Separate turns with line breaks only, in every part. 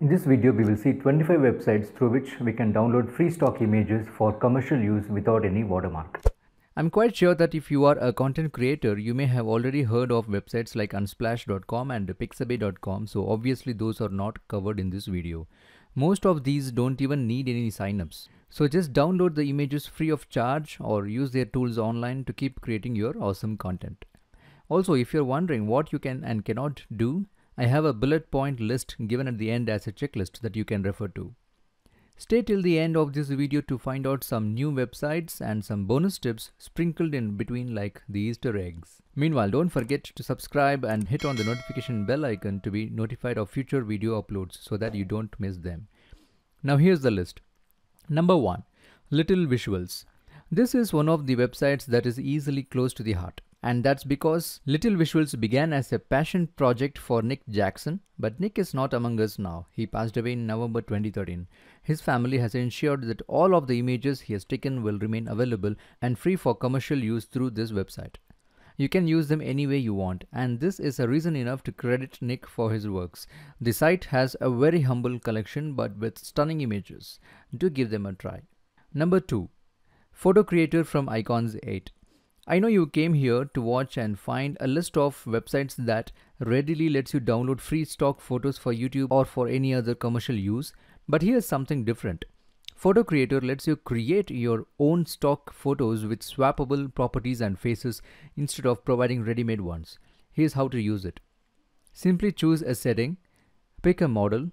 In this video, we will see 25 websites through which we can download free stock images for commercial use without any watermark. I'm quite sure that if you are a content creator, you may have already heard of websites like unsplash.com and pixabay.com, so obviously those are not covered in this video. Most of these don't even need any signups. So just download the images free of charge or use their tools online to keep creating your awesome content. Also, if you're wondering what you can and cannot do, I have a bullet point list given at the end as a checklist that you can refer to. Stay till the end of this video to find out some new websites and some bonus tips sprinkled in between like the Easter eggs. Meanwhile, don't forget to subscribe and hit on the notification bell icon to be notified of future video uploads so that you don't miss them. Now here's the list. Number 1. Little Visuals. This is one of the websites that is easily close to the heart and that's because Little Visuals began as a passion project for Nick Jackson, but Nick is not among us now. He passed away in November 2013. His family has ensured that all of the images he has taken will remain available and free for commercial use through this website. You can use them any way you want, and this is a reason enough to credit Nick for his works. The site has a very humble collection but with stunning images. Do give them a try. Number 2. Photo Creator from Icons 8 I know you came here to watch and find a list of websites that readily lets you download free stock photos for YouTube or for any other commercial use, but here's something different. Photo Creator lets you create your own stock photos with swappable properties and faces instead of providing ready-made ones. Here's how to use it. Simply choose a setting, pick a model.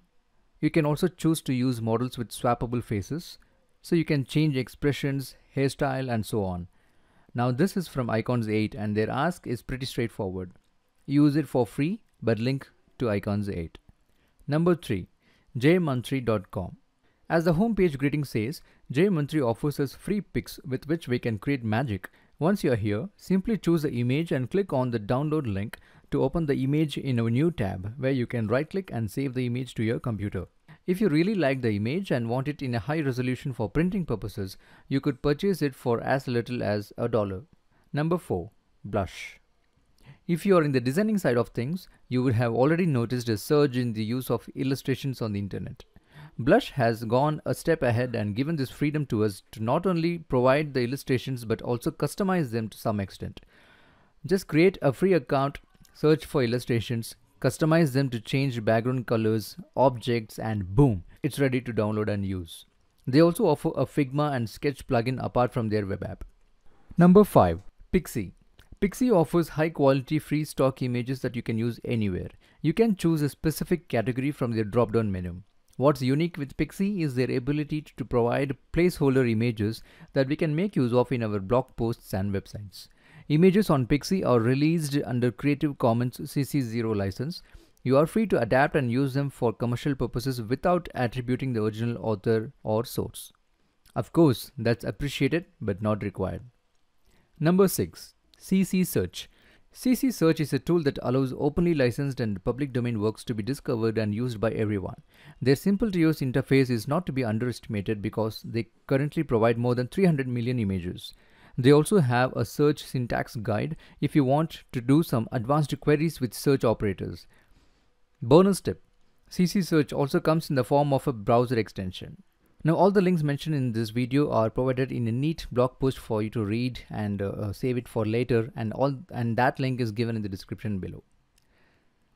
You can also choose to use models with swappable faces, so you can change expressions, hairstyle and so on. Now this is from Icons 8 and their ask is pretty straightforward. Use it for free but link to Icons 8. Number 3. jmantri.com As the homepage greeting says, jmantri offers us free picks with which we can create magic. Once you're here, simply choose the image and click on the download link to open the image in a new tab where you can right click and save the image to your computer. If you really like the image and want it in a high resolution for printing purposes, you could purchase it for as little as a dollar. Number 4. Blush. If you are in the designing side of things, you would have already noticed a surge in the use of illustrations on the internet. Blush has gone a step ahead and given this freedom to us to not only provide the illustrations but also customize them to some extent. Just create a free account, search for illustrations, Customize them to change background colors, objects and boom, it's ready to download and use. They also offer a Figma and Sketch plugin apart from their web app. Number 5. Pixie. Pixie offers high quality free stock images that you can use anywhere. You can choose a specific category from their drop down menu. What's unique with Pixie is their ability to provide placeholder images that we can make use of in our blog posts and websites. Images on Pixie are released under Creative Commons CC0 license. You are free to adapt and use them for commercial purposes without attributing the original author or source. Of course, that's appreciated but not required. Number 6. CC Search CC Search is a tool that allows openly licensed and public domain works to be discovered and used by everyone. Their simple to use interface is not to be underestimated because they currently provide more than 300 million images. They also have a search syntax guide if you want to do some advanced queries with search operators. Bonus tip, CC Search also comes in the form of a browser extension. Now all the links mentioned in this video are provided in a neat blog post for you to read and uh, uh save it for later and all and that link is given in the description below.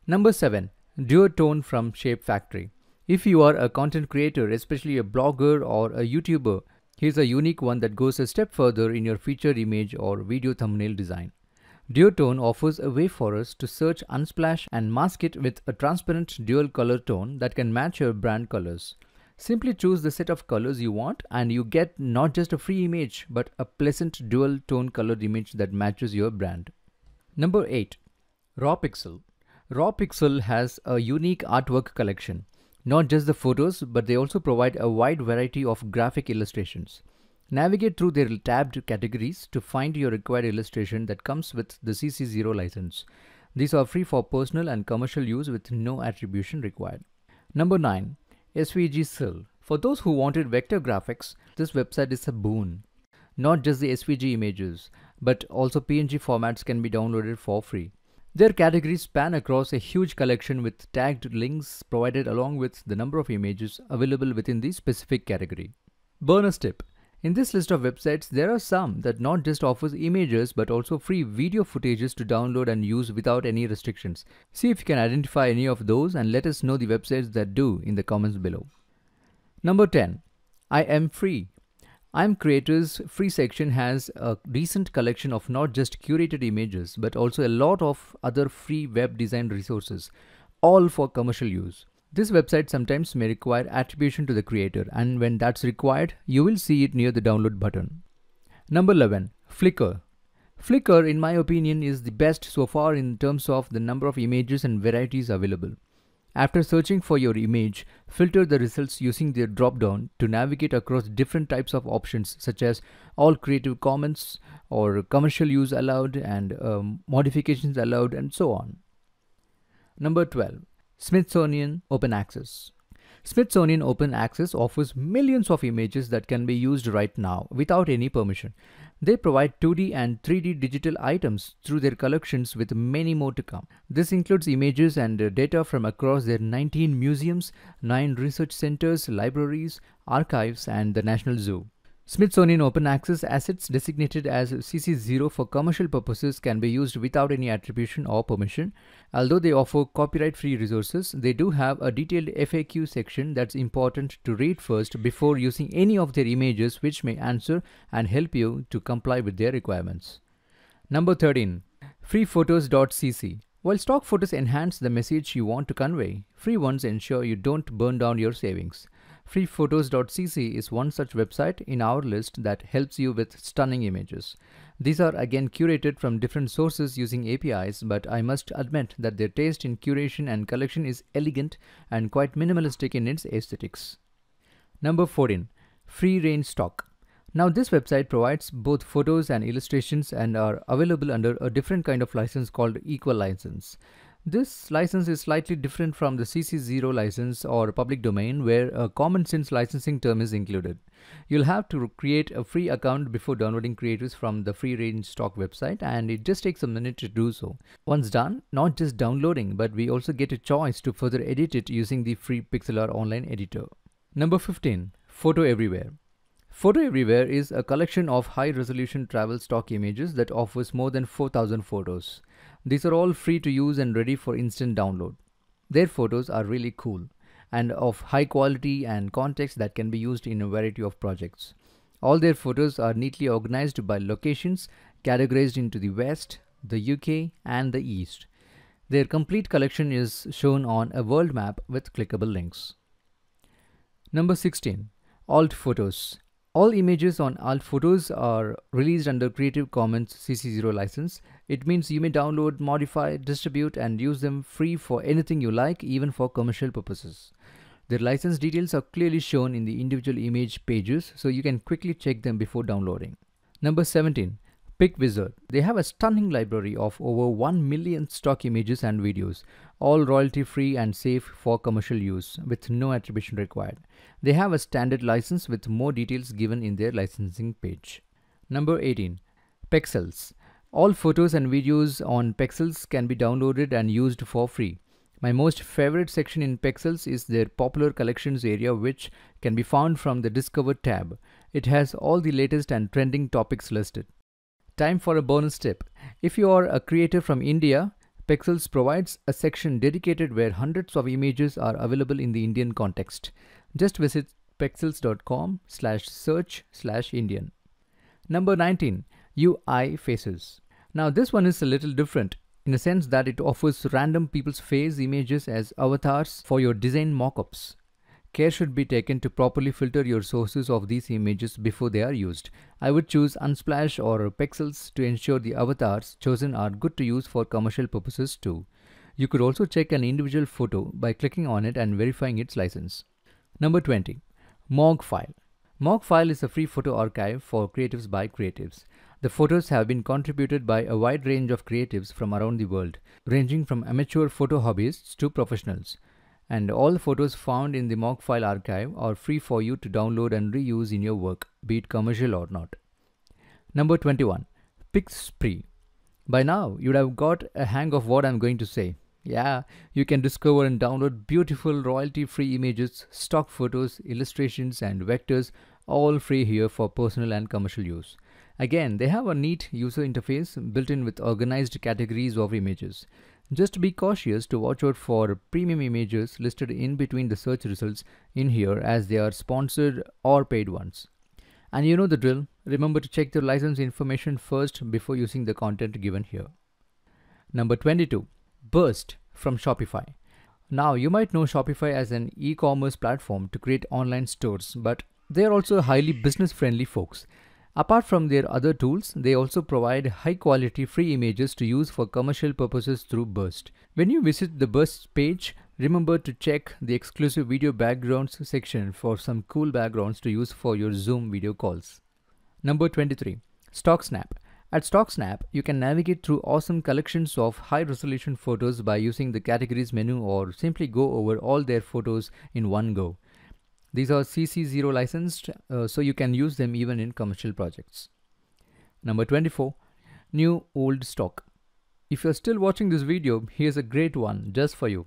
Number 7. Duotone from Shape Factory. If you are a content creator, especially a blogger or a YouTuber, Here's a unique one that goes a step further in your featured image or video thumbnail design. Duotone offers a way for us to search Unsplash and mask it with a transparent dual color tone that can match your brand colors. Simply choose the set of colors you want and you get not just a free image but a pleasant dual tone colored image that matches your brand. Number 8. Raw Pixel Raw Pixel has a unique artwork collection. Not just the photos, but they also provide a wide variety of graphic illustrations. Navigate through their tabbed categories to find your required illustration that comes with the CC0 license. These are free for personal and commercial use with no attribution required. Number 9. SVG SIL. For those who wanted vector graphics, this website is a boon. Not just the SVG images, but also PNG formats can be downloaded for free. Their categories span across a huge collection with tagged links provided along with the number of images available within the specific category. Bonus tip. In this list of websites, there are some that not just offers images but also free video footages to download and use without any restrictions. See if you can identify any of those and let us know the websites that do in the comments below. Number 10. I am free. I'm Creator's free section has a decent collection of not just curated images, but also a lot of other free web design resources, all for commercial use. This website sometimes may require attribution to the creator, and when that's required, you will see it near the download button. Number 11, Flickr. Flickr, in my opinion, is the best so far in terms of the number of images and varieties available. After searching for your image, filter the results using the drop-down to navigate across different types of options such as all creative commons or commercial use allowed and um, modifications allowed and so on. Number 12. Smithsonian Open Access. Smithsonian Open Access offers millions of images that can be used right now without any permission. They provide 2D and 3D digital items through their collections with many more to come. This includes images and uh, data from across their 19 museums, 9 research centers, libraries, archives and the National Zoo. Smithsonian Open Access assets designated as CC0 for commercial purposes can be used without any attribution or permission. Although they offer copyright free resources, they do have a detailed FAQ section that's important to read first before using any of their images, which may answer and help you to comply with their requirements. Number 13 freephotos.cc while stock photos enhance the message you want to convey, free ones ensure you don't burn down your savings. Freephotos.cc is one such website in our list that helps you with stunning images. These are again curated from different sources using APIs, but I must admit that their taste in curation and collection is elegant and quite minimalistic in its aesthetics. Number 14. Free Range Stock. Now this website provides both photos and illustrations and are available under a different kind of license called Equal License. This license is slightly different from the CC0 license or public domain where a common sense licensing term is included. You'll have to create a free account before downloading creators from the free range stock website and it just takes a minute to do so. Once done, not just downloading but we also get a choice to further edit it using the free Pixlr online editor. Number 15. Photo Everywhere. Photo Everywhere is a collection of high resolution travel stock images that offers more than 4000 photos. These are all free to use and ready for instant download. Their photos are really cool and of high quality and context that can be used in a variety of projects. All their photos are neatly organized by locations, categorized into the West, the UK, and the East. Their complete collection is shown on a world map with clickable links. Number 16. Alt Photos all images on alt photos are released under Creative Commons CC0 license. It means you may download, modify, distribute and use them free for anything you like even for commercial purposes. Their license details are clearly shown in the individual image pages so you can quickly check them before downloading. Number 17. PicWizard. They have a stunning library of over 1 million stock images and videos, all royalty free and safe for commercial use with no attribution required. They have a standard license with more details given in their licensing page. Number 18. Pexels. All photos and videos on Pexels can be downloaded and used for free. My most favorite section in Pexels is their popular collections area which can be found from the Discover tab. It has all the latest and trending topics listed. Time for a bonus tip. If you are a creator from India, Pexels provides a section dedicated where hundreds of images are available in the Indian context. Just visit pexels.com slash search slash Indian. Number 19. UI Faces. Now this one is a little different in the sense that it offers random people's face images as avatars for your design mockups. Care should be taken to properly filter your sources of these images before they are used. I would choose Unsplash or Pixels to ensure the avatars chosen are good to use for commercial purposes too. You could also check an individual photo by clicking on it and verifying its license. Number 20. Mog File Mog File is a free photo archive for creatives by creatives. The photos have been contributed by a wide range of creatives from around the world, ranging from amateur photo hobbyists to professionals and all the photos found in the mock file archive are free for you to download and reuse in your work, be it commercial or not. Number 21. PicSpree. By now, you'd have got a hang of what I'm going to say. Yeah, you can discover and download beautiful royalty-free images, stock photos, illustrations and vectors all free here for personal and commercial use. Again, they have a neat user interface built in with organized categories of images. Just be cautious to watch out for premium images listed in between the search results in here as they are sponsored or paid ones. And you know the drill, remember to check the license information first before using the content given here. Number 22, Burst from Shopify. Now you might know Shopify as an e-commerce platform to create online stores, but they are also highly business friendly folks. Apart from their other tools, they also provide high quality free images to use for commercial purposes through Burst. When you visit the Burst page, remember to check the exclusive video backgrounds section for some cool backgrounds to use for your Zoom video calls. Number 23. StockSnap. At StockSnap, you can navigate through awesome collections of high resolution photos by using the categories menu or simply go over all their photos in one go. These are CC0 licensed, uh, so you can use them even in commercial projects. Number 24, new old stock. If you're still watching this video, here's a great one just for you.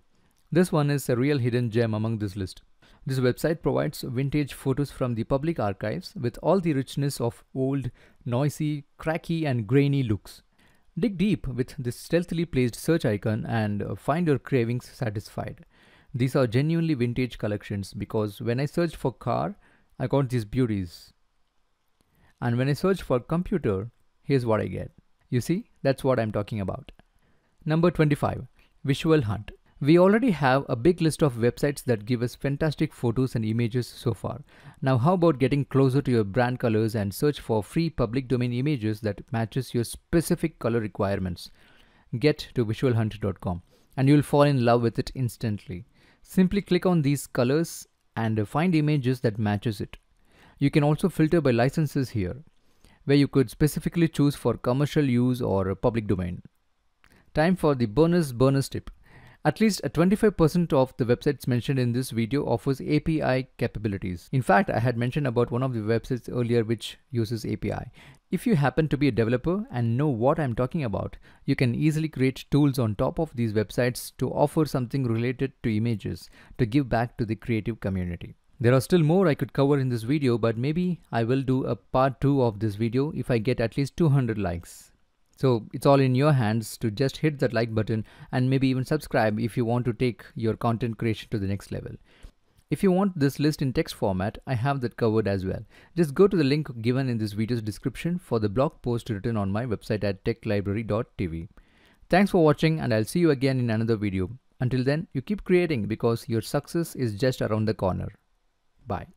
This one is a real hidden gem among this list. This website provides vintage photos from the public archives with all the richness of old, noisy, cracky and grainy looks. Dig deep with this stealthily placed search icon and find your cravings satisfied. These are genuinely vintage collections because when I searched for car, I got these beauties. And when I search for computer, here's what I get. You see, that's what I'm talking about. Number 25, Visual Hunt. We already have a big list of websites that give us fantastic photos and images so far. Now how about getting closer to your brand colors and search for free public domain images that matches your specific color requirements. Get to visualhunt.com and you'll fall in love with it instantly. Simply click on these colors and find images that matches it. You can also filter by licenses here, where you could specifically choose for commercial use or public domain. Time for the bonus bonus tip. At least 25% of the websites mentioned in this video offers API capabilities. In fact, I had mentioned about one of the websites earlier which uses API. If you happen to be a developer and know what I'm talking about, you can easily create tools on top of these websites to offer something related to images to give back to the creative community. There are still more I could cover in this video but maybe I will do a part 2 of this video if I get at least 200 likes. So it's all in your hands to just hit that like button and maybe even subscribe if you want to take your content creation to the next level. If you want this list in text format, I have that covered as well. Just go to the link given in this video's description for the blog post written on my website at techlibrary.tv. Thanks for watching and I'll see you again in another video. Until then, you keep creating because your success is just around the corner. Bye.